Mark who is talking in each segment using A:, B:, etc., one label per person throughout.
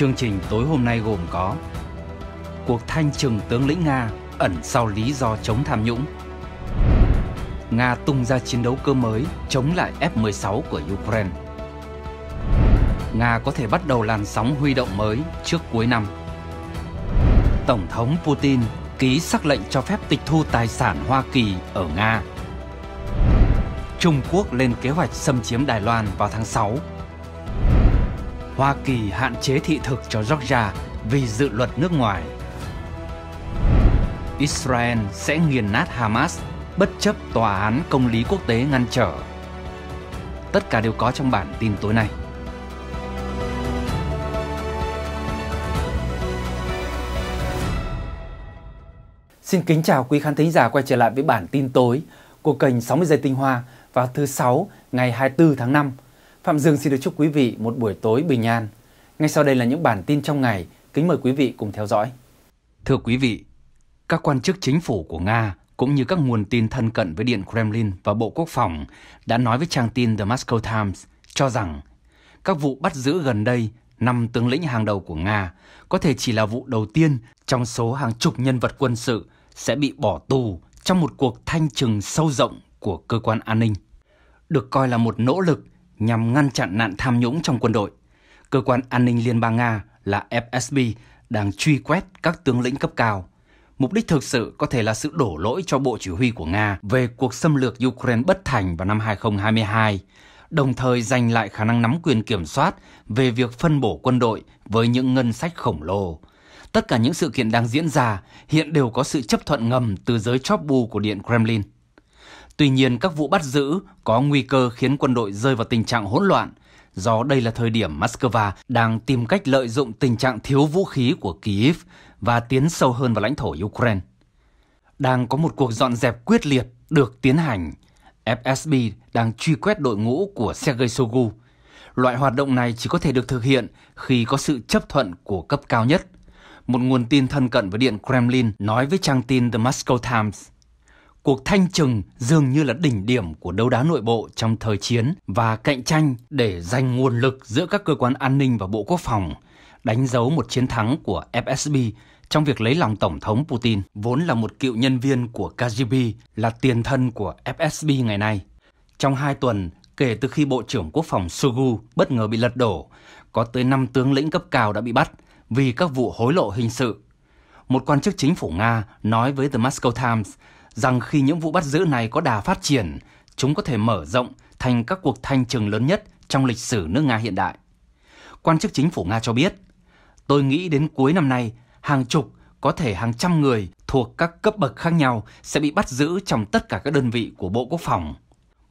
A: Chương trình tối hôm nay gồm có Cuộc thanh trừng tướng lĩnh Nga ẩn sau lý do chống tham nhũng Nga tung ra chiến đấu cơ mới chống lại F-16 của Ukraine Nga có thể bắt đầu làn sóng huy động mới trước cuối năm Tổng thống Putin ký sắc lệnh cho phép tịch thu tài sản Hoa Kỳ ở Nga Trung Quốc lên kế hoạch xâm chiếm Đài Loan vào tháng 6 Hoa Kỳ hạn chế thị thực cho Georgia vì dự luật nước ngoài. Israel sẽ nghiền nát Hamas bất chấp tòa án công lý quốc tế ngăn trở. Tất cả đều có trong bản tin tối nay. Xin kính chào quý khán thính giả quay trở lại với bản tin tối của kênh 60 giây tinh hoa vào thứ 6 ngày 24 tháng 5 Phạm Dương xin được chúc quý vị một buổi tối bình an. Ngay sau đây là những bản tin trong ngày, kính mời quý vị cùng theo dõi. Thưa quý vị, các quan chức chính phủ của Nga cũng như các nguồn tin thân cận với Điện Kremlin và Bộ Quốc phòng đã nói với trang tin The Moscow Times cho rằng các vụ bắt giữ gần đây năm tướng lĩnh hàng đầu của Nga có thể chỉ là vụ đầu tiên trong số hàng chục nhân vật quân sự sẽ bị bỏ tù trong một cuộc thanh trừng sâu rộng của cơ quan an ninh. Được coi là một nỗ lực nhằm ngăn chặn nạn tham nhũng trong quân đội. Cơ quan an ninh Liên bang Nga là FSB đang truy quét các tướng lĩnh cấp cao. Mục đích thực sự có thể là sự đổ lỗi cho Bộ Chỉ huy của Nga về cuộc xâm lược Ukraine bất thành vào năm 2022, đồng thời giành lại khả năng nắm quyền kiểm soát về việc phân bổ quân đội với những ngân sách khổng lồ. Tất cả những sự kiện đang diễn ra hiện đều có sự chấp thuận ngầm từ giới chóp bu của Điện Kremlin. Tuy nhiên, các vụ bắt giữ có nguy cơ khiến quân đội rơi vào tình trạng hỗn loạn, do đây là thời điểm Moscow đang tìm cách lợi dụng tình trạng thiếu vũ khí của Kyiv và tiến sâu hơn vào lãnh thổ Ukraine. Đang có một cuộc dọn dẹp quyết liệt được tiến hành. FSB đang truy quét đội ngũ của Sergei Sogu. Loại hoạt động này chỉ có thể được thực hiện khi có sự chấp thuận của cấp cao nhất. Một nguồn tin thân cận với Điện Kremlin nói với trang tin The Moscow Times – Cuộc thanh trừng dường như là đỉnh điểm của đấu đá nội bộ trong thời chiến và cạnh tranh để giành nguồn lực giữa các cơ quan an ninh và Bộ Quốc phòng, đánh dấu một chiến thắng của FSB trong việc lấy lòng Tổng thống Putin, vốn là một cựu nhân viên của KGB, là tiền thân của FSB ngày nay. Trong hai tuần, kể từ khi Bộ trưởng Quốc phòng Shoigu bất ngờ bị lật đổ, có tới năm tướng lĩnh cấp cao đã bị bắt vì các vụ hối lộ hình sự. Một quan chức chính phủ Nga nói với The Moscow Times rằng khi những vụ bắt giữ này có đà phát triển, chúng có thể mở rộng thành các cuộc thanh trừng lớn nhất trong lịch sử nước Nga hiện đại. Quan chức chính phủ Nga cho biết, tôi nghĩ đến cuối năm nay, hàng chục, có thể hàng trăm người thuộc các cấp bậc khác nhau sẽ bị bắt giữ trong tất cả các đơn vị của Bộ Quốc phòng.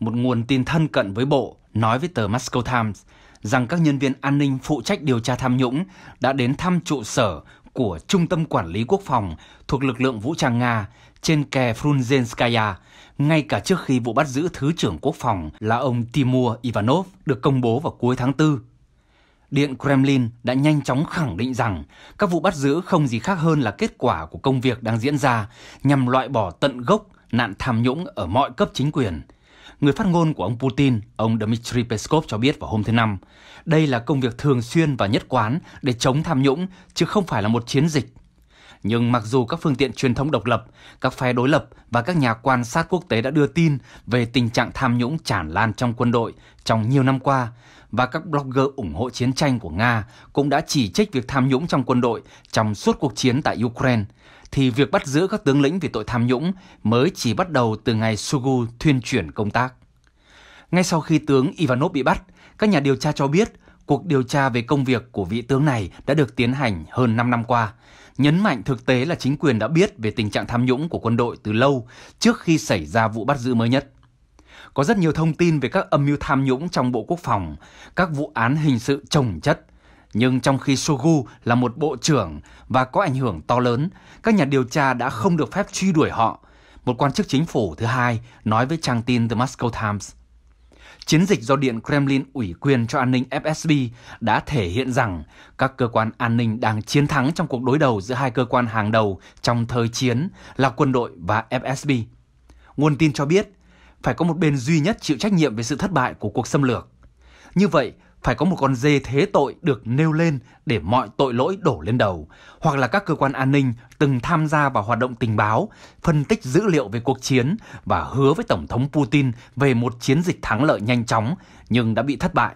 A: Một nguồn tin thân cận với Bộ nói với tờ Moscow Times rằng các nhân viên an ninh phụ trách điều tra tham nhũng đã đến thăm trụ sở của Trung tâm Quản lý Quốc phòng thuộc lực lượng vũ trang Nga trên kè Frunzenskaya, ngay cả trước khi vụ bắt giữ Thứ trưởng Quốc phòng là ông Timur Ivanov được công bố vào cuối tháng 4. Điện Kremlin đã nhanh chóng khẳng định rằng các vụ bắt giữ không gì khác hơn là kết quả của công việc đang diễn ra nhằm loại bỏ tận gốc nạn tham nhũng ở mọi cấp chính quyền – người phát ngôn của ông Putin, ông Dmitry Peskov cho biết vào hôm thứ Năm. Đây là công việc thường xuyên và nhất quán để chống tham nhũng, chứ không phải là một chiến dịch. Nhưng mặc dù các phương tiện truyền thông độc lập, các phe đối lập và các nhà quan sát quốc tế đã đưa tin về tình trạng tham nhũng tràn lan trong quân đội trong nhiều năm qua, và các blogger ủng hộ chiến tranh của Nga cũng đã chỉ trích việc tham nhũng trong quân đội trong suốt cuộc chiến tại Ukraine – thì việc bắt giữ các tướng lĩnh vì tội tham nhũng mới chỉ bắt đầu từ ngày Sugu thuyên chuyển công tác. Ngay sau khi tướng Ivanov bị bắt, các nhà điều tra cho biết cuộc điều tra về công việc của vị tướng này đã được tiến hành hơn 5 năm qua, nhấn mạnh thực tế là chính quyền đã biết về tình trạng tham nhũng của quân đội từ lâu trước khi xảy ra vụ bắt giữ mới nhất. Có rất nhiều thông tin về các âm mưu tham nhũng trong Bộ Quốc phòng, các vụ án hình sự trồng chất – nhưng trong khi Sogu là một bộ trưởng và có ảnh hưởng to lớn, các nhà điều tra đã không được phép truy đuổi họ. Một quan chức chính phủ thứ hai nói với trang tin The Moscow Times. Chiến dịch do Điện Kremlin ủy quyền cho an ninh FSB đã thể hiện rằng các cơ quan an ninh đang chiến thắng trong cuộc đối đầu giữa hai cơ quan hàng đầu trong thời chiến là quân đội và FSB. Nguồn tin cho biết, phải có một bên duy nhất chịu trách nhiệm về sự thất bại của cuộc xâm lược. Như vậy, phải có một con dê thế tội được nêu lên để mọi tội lỗi đổ lên đầu, hoặc là các cơ quan an ninh từng tham gia vào hoạt động tình báo, phân tích dữ liệu về cuộc chiến và hứa với Tổng thống Putin về một chiến dịch thắng lợi nhanh chóng nhưng đã bị thất bại.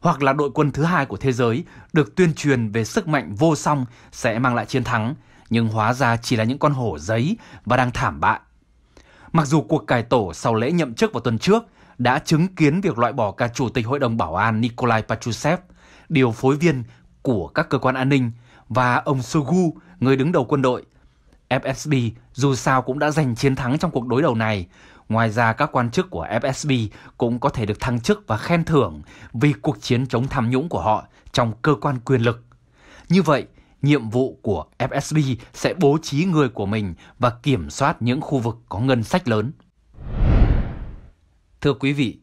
A: Hoặc là đội quân thứ hai của thế giới được tuyên truyền về sức mạnh vô song sẽ mang lại chiến thắng, nhưng hóa ra chỉ là những con hổ giấy và đang thảm bại. Mặc dù cuộc cải tổ sau lễ nhậm chức vào tuần trước đã chứng kiến việc loại bỏ cả Chủ tịch Hội đồng Bảo an Nikolai Patrushev, điều phối viên của các cơ quan an ninh và ông Shoigu, người đứng đầu quân đội. FSB dù sao cũng đã giành chiến thắng trong cuộc đối đầu này. Ngoài ra các quan chức của FSB cũng có thể được thăng chức và khen thưởng vì cuộc chiến chống tham nhũng của họ trong cơ quan quyền lực. Như vậy, nhiệm vụ của FSB sẽ bố trí người của mình và kiểm soát những khu vực có ngân sách lớn. Thưa quý vị,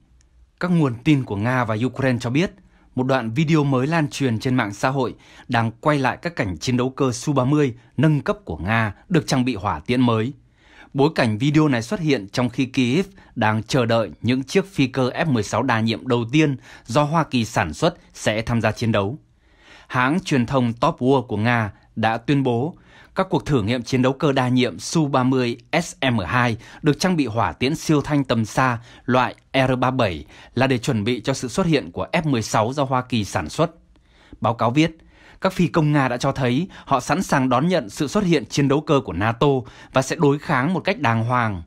A: các nguồn tin của Nga và Ukraine cho biết một đoạn video mới lan truyền trên mạng xã hội đang quay lại các cảnh chiến đấu cơ Su-30 nâng cấp của Nga được trang bị hỏa tiễn mới. Bối cảnh video này xuất hiện trong khi Kyiv đang chờ đợi những chiếc phi cơ F-16 đa nhiệm đầu tiên do Hoa Kỳ sản xuất sẽ tham gia chiến đấu. Hãng truyền thông Top War của Nga đã tuyên bố các cuộc thử nghiệm chiến đấu cơ đa nhiệm Su-30 SM-2 được trang bị hỏa tiễn siêu thanh tầm xa loại R-37 là để chuẩn bị cho sự xuất hiện của F-16 do Hoa Kỳ sản xuất. Báo cáo viết, các phi công Nga đã cho thấy họ sẵn sàng đón nhận sự xuất hiện chiến đấu cơ của NATO và sẽ đối kháng một cách đàng hoàng.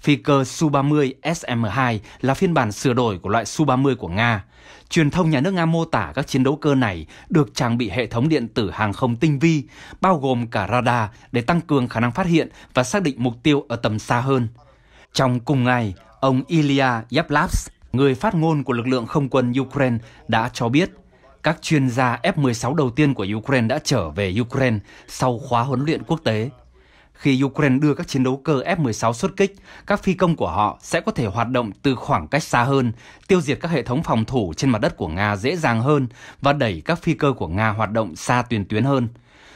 A: Phi cơ Su-30 SM-2 là phiên bản sửa đổi của loại Su-30 của Nga. Truyền thông nhà nước Nga mô tả các chiến đấu cơ này được trang bị hệ thống điện tử hàng không tinh vi, bao gồm cả radar để tăng cường khả năng phát hiện và xác định mục tiêu ở tầm xa hơn. Trong cùng ngày, ông Ilya Yablavs, người phát ngôn của lực lượng không quân Ukraine, đã cho biết các chuyên gia F-16 đầu tiên của Ukraine đã trở về Ukraine sau khóa huấn luyện quốc tế. Khi Ukraine đưa các chiến đấu cơ F-16 xuất kích, các phi công của họ sẽ có thể hoạt động từ khoảng cách xa hơn, tiêu diệt các hệ thống phòng thủ trên mặt đất của Nga dễ dàng hơn và đẩy các phi cơ của Nga hoạt động xa tuyến tuyến hơn.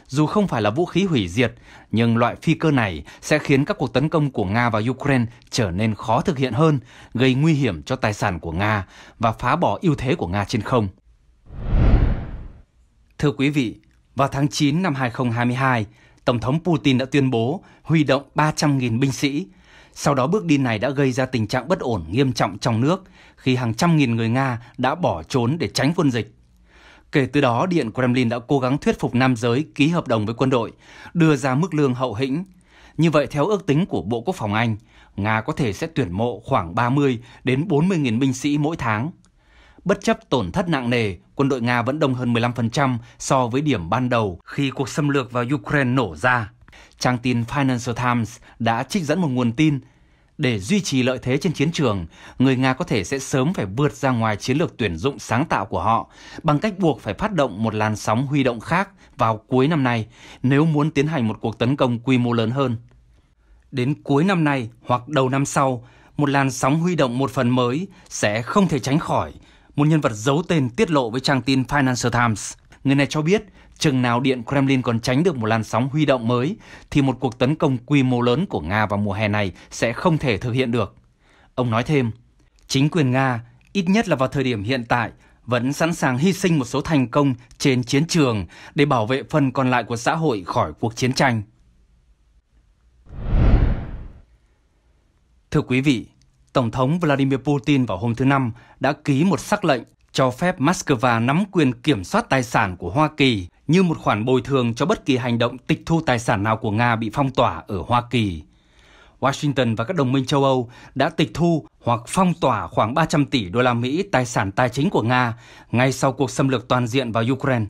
A: Dù không phải là vũ khí hủy diệt, nhưng loại phi cơ này sẽ khiến các cuộc tấn công của Nga vào Ukraine trở nên khó thực hiện hơn, gây nguy hiểm cho tài sản của Nga và phá bỏ ưu thế của Nga trên không. Thưa quý vị, vào tháng 9 năm 2022, Tổng thống Putin đã tuyên bố huy động 300.000 binh sĩ. Sau đó bước đi này đã gây ra tình trạng bất ổn nghiêm trọng trong nước khi hàng trăm nghìn người Nga đã bỏ trốn để tránh quân dịch. Kể từ đó, Điện Kremlin đã cố gắng thuyết phục nam giới ký hợp đồng với quân đội, đưa ra mức lương hậu hĩnh. Như vậy, theo ước tính của Bộ Quốc phòng Anh, Nga có thể sẽ tuyển mộ khoảng 30 đến 40.000 binh sĩ mỗi tháng – Bất chấp tổn thất nặng nề, quân đội Nga vẫn đông hơn 15% so với điểm ban đầu khi cuộc xâm lược vào Ukraine nổ ra. Trang tin Financial Times đã trích dẫn một nguồn tin để duy trì lợi thế trên chiến trường, người Nga có thể sẽ sớm phải vượt ra ngoài chiến lược tuyển dụng sáng tạo của họ bằng cách buộc phải phát động một làn sóng huy động khác vào cuối năm nay nếu muốn tiến hành một cuộc tấn công quy mô lớn hơn. Đến cuối năm nay hoặc đầu năm sau, một làn sóng huy động một phần mới sẽ không thể tránh khỏi một nhân vật giấu tên tiết lộ với trang tin Financial Times. Người này cho biết, chừng nào Điện Kremlin còn tránh được một làn sóng huy động mới, thì một cuộc tấn công quy mô lớn của Nga vào mùa hè này sẽ không thể thực hiện được. Ông nói thêm, chính quyền Nga, ít nhất là vào thời điểm hiện tại, vẫn sẵn sàng hy sinh một số thành công trên chiến trường để bảo vệ phần còn lại của xã hội khỏi cuộc chiến tranh. Thưa quý vị, Tổng thống Vladimir Putin vào hôm thứ Năm đã ký một sắc lệnh cho phép Moscow nắm quyền kiểm soát tài sản của Hoa Kỳ như một khoản bồi thường cho bất kỳ hành động tịch thu tài sản nào của Nga bị phong tỏa ở Hoa Kỳ. Washington và các đồng minh châu Âu đã tịch thu hoặc phong tỏa khoảng 300 tỷ đô la Mỹ tài sản tài chính của Nga ngay sau cuộc xâm lược toàn diện vào Ukraine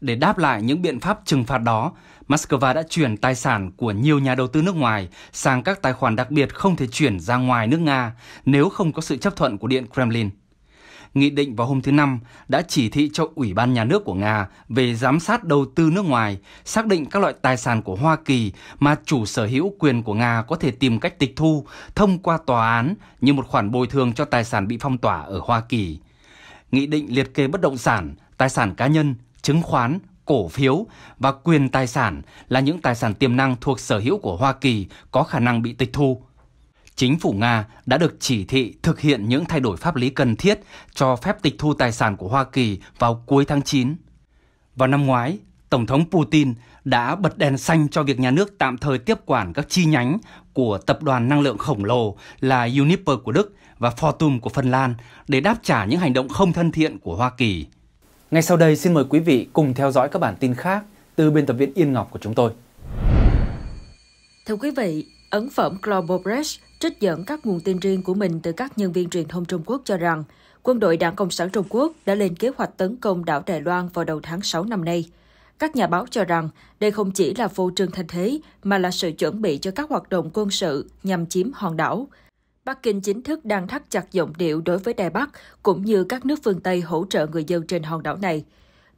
A: để đáp lại những biện pháp trừng phạt đó, Moscow đã chuyển tài sản của nhiều nhà đầu tư nước ngoài sang các tài khoản đặc biệt không thể chuyển ra ngoài nước Nga nếu không có sự chấp thuận của Điện Kremlin. Nghị định vào hôm thứ Năm đã chỉ thị cho Ủy ban Nhà nước của Nga về giám sát đầu tư nước ngoài, xác định các loại tài sản của Hoa Kỳ mà chủ sở hữu quyền của Nga có thể tìm cách tịch thu thông qua tòa án như một khoản bồi thường cho tài sản bị phong tỏa ở Hoa Kỳ. Nghị định liệt kê bất động sản, tài sản cá nhân, chứng khoán, cổ phiếu và quyền tài sản là những tài sản tiềm năng thuộc sở hữu của Hoa Kỳ có khả năng bị tịch thu. Chính phủ Nga đã được chỉ thị thực hiện những thay đổi pháp lý cần thiết cho phép tịch thu tài sản của Hoa Kỳ vào cuối tháng 9. Vào năm ngoái, Tổng thống Putin đã bật đèn xanh cho việc nhà nước tạm thời tiếp quản các chi nhánh của tập đoàn năng lượng khổng lồ là Uniper của Đức và Fortum của Phần Lan để đáp trả những hành động không thân thiện của Hoa Kỳ. Ngay sau đây xin mời quý vị cùng theo dõi các bản tin khác từ biên tập viên Yên Ngọc của chúng tôi.
B: Thưa quý vị, ấn phẩm Global Press trích dẫn các nguồn tin riêng của mình từ các nhân viên truyền thông Trung Quốc cho rằng quân đội Đảng Cộng sản Trung Quốc đã lên kế hoạch tấn công đảo Đài Loan vào đầu tháng 6 năm nay. Các nhà báo cho rằng đây không chỉ là vô trương thanh thế mà là sự chuẩn bị cho các hoạt động quân sự nhằm chiếm hòn đảo. Bắc Kinh chính thức đang thắt chặt giọng điệu đối với Đài Bắc, cũng như các nước phương Tây hỗ trợ người dân trên hòn đảo này.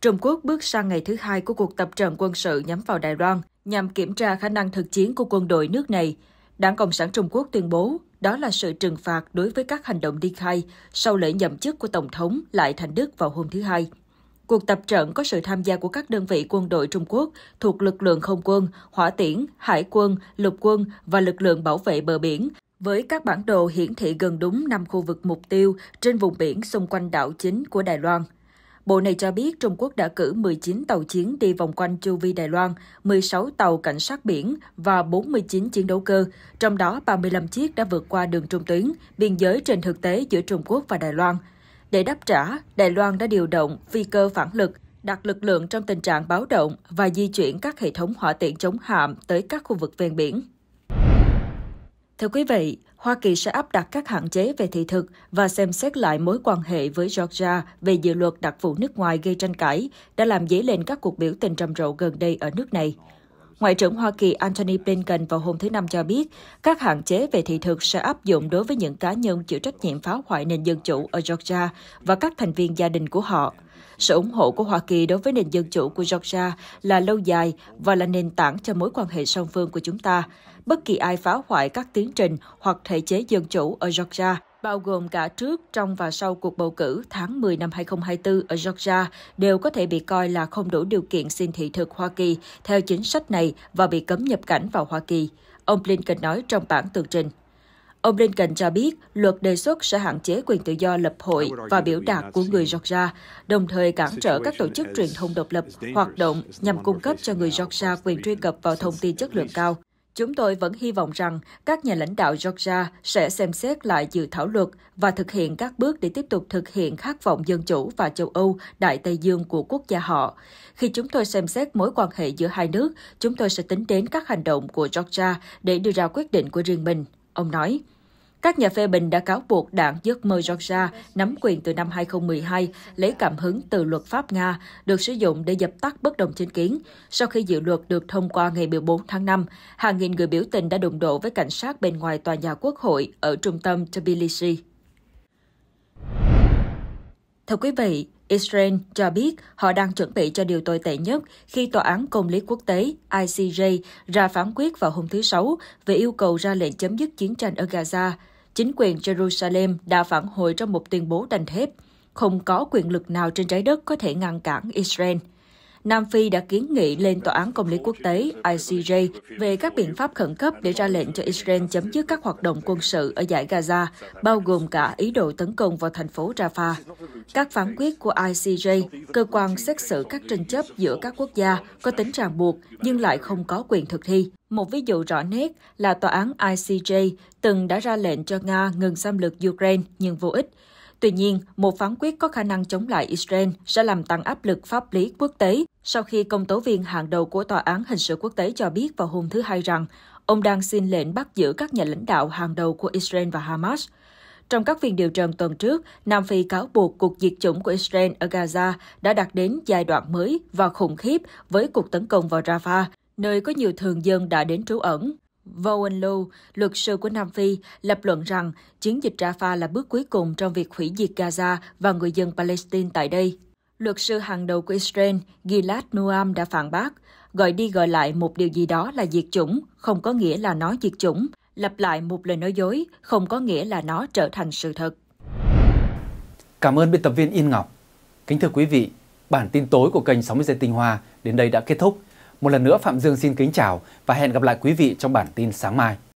B: Trung Quốc bước sang ngày thứ hai của cuộc tập trận quân sự nhắm vào Đài Loan, nhằm kiểm tra khả năng thực chiến của quân đội nước này. Đảng Cộng sản Trung Quốc tuyên bố đó là sự trừng phạt đối với các hành động đi khai sau lễ nhậm chức của Tổng thống Lại Thành Đức vào hôm thứ Hai. Cuộc tập trận có sự tham gia của các đơn vị quân đội Trung Quốc thuộc lực lượng không quân, hỏa tiễn, hải quân, lục quân và lực lượng bảo vệ bờ biển, với các bản đồ hiển thị gần đúng 5 khu vực mục tiêu trên vùng biển xung quanh đảo chính của Đài Loan. Bộ này cho biết Trung Quốc đã cử 19 tàu chiến đi vòng quanh chu vi Đài Loan, 16 tàu cảnh sát biển và 49 chiến đấu cơ, trong đó 35 chiếc đã vượt qua đường trung tuyến, biên giới trên thực tế giữa Trung Quốc và Đài Loan. Để đáp trả, Đài Loan đã điều động phi cơ phản lực, đặt lực lượng trong tình trạng báo động và di chuyển các hệ thống hỏa tiện chống hạm tới các khu vực ven biển. Thưa quý vị, Hoa Kỳ sẽ áp đặt các hạn chế về thị thực và xem xét lại mối quan hệ với Georgia về dự luật đặc vụ nước ngoài gây tranh cãi đã làm dấy lên các cuộc biểu tình trầm rộ gần đây ở nước này. Ngoại trưởng Hoa Kỳ Antony Blinken vào hôm thứ Năm cho biết, các hạn chế về thị thực sẽ áp dụng đối với những cá nhân chịu trách nhiệm phá hoại nền dân chủ ở Georgia và các thành viên gia đình của họ. Sự ủng hộ của Hoa Kỳ đối với nền dân chủ của Georgia là lâu dài và là nền tảng cho mối quan hệ song phương của chúng ta. Bất kỳ ai phá hoại các tiến trình hoặc thể chế dân chủ ở Georgia bao gồm cả trước, trong và sau cuộc bầu cử tháng 10 năm 2024 ở Georgia, đều có thể bị coi là không đủ điều kiện xin thị thực Hoa Kỳ theo chính sách này và bị cấm nhập cảnh vào Hoa Kỳ, ông Blinken nói trong bản tường trình. Ông Blinken cho biết luật đề xuất sẽ hạn chế quyền tự do lập hội và biểu đạt của người Georgia, đồng thời cản trở các tổ chức truyền thông độc lập hoạt động nhằm cung cấp cho người Georgia quyền truy cập vào thông tin chất lượng cao. Chúng tôi vẫn hy vọng rằng các nhà lãnh đạo Georgia sẽ xem xét lại dự thảo luật và thực hiện các bước để tiếp tục thực hiện khát vọng dân chủ và châu Âu, Đại Tây Dương của quốc gia họ. Khi chúng tôi xem xét mối quan hệ giữa hai nước, chúng tôi sẽ tính đến các hành động của Georgia để đưa ra quyết định của riêng mình, ông nói. Các nhà phê bình đã cáo buộc đảng giấc mơ Georgia nắm quyền từ năm 2012, lấy cảm hứng từ luật pháp Nga, được sử dụng để dập tắt bất đồng chính kiến. Sau khi dự luật được thông qua ngày 14 tháng 5, hàng nghìn người biểu tình đã đụng độ với cảnh sát bên ngoài tòa nhà quốc hội ở trung tâm Tbilisi. Thưa quý vị, Israel cho biết họ đang chuẩn bị cho điều tồi tệ nhất khi Tòa án Công lý Quốc tế ICJ ra phán quyết vào hôm thứ Sáu về yêu cầu ra lệnh chấm dứt chiến tranh ở Gaza chính quyền Jerusalem đã phản hồi trong một tuyên bố đành thép, không có quyền lực nào trên trái đất có thể ngăn cản Israel. Nam Phi đã kiến nghị lên Tòa án Công lý Quốc tế ICJ về các biện pháp khẩn cấp để ra lệnh cho Israel chấm dứt các hoạt động quân sự ở giải Gaza, bao gồm cả ý đồ tấn công vào thành phố Rafah. Các phán quyết của ICJ, cơ quan xét xử các tranh chấp giữa các quốc gia, có tính ràng buộc nhưng lại không có quyền thực thi. Một ví dụ rõ nét là tòa án ICJ từng đã ra lệnh cho Nga ngừng xâm lược Ukraine nhưng vô ích Tuy nhiên, một phán quyết có khả năng chống lại Israel sẽ làm tăng áp lực pháp lý quốc tế sau khi công tố viên hàng đầu của Tòa án Hình sự Quốc tế cho biết vào hôm thứ Hai rằng ông đang xin lệnh bắt giữ các nhà lãnh đạo hàng đầu của Israel và Hamas. Trong các phiên điều trần tuần trước, Nam Phi cáo buộc cuộc diệt chủng của Israel ở Gaza đã đạt đến giai đoạn mới và khủng khiếp với cuộc tấn công vào Rafah, nơi có nhiều thường dân đã đến trú ẩn. Vaughan Lu, luật sư của Nam Phi, lập luận rằng chiến dịch Rafah là bước cuối cùng trong việc hủy diệt Gaza và người dân Palestine tại đây. Luật sư hàng đầu của Israel, Gilad Nuam đã phản bác, gọi đi gọi lại một điều gì đó là diệt chủng, không có nghĩa là nó diệt chủng, lặp lại một lời nói dối, không có nghĩa là nó trở thành sự thật.
A: Cảm ơn biên tập viên Yên Ngọc. Kính thưa quý vị, bản tin tối của kênh 60 giây tinh hoa đến đây đã kết thúc. Một lần nữa Phạm Dương xin kính chào và hẹn gặp lại quý vị trong bản tin sáng mai.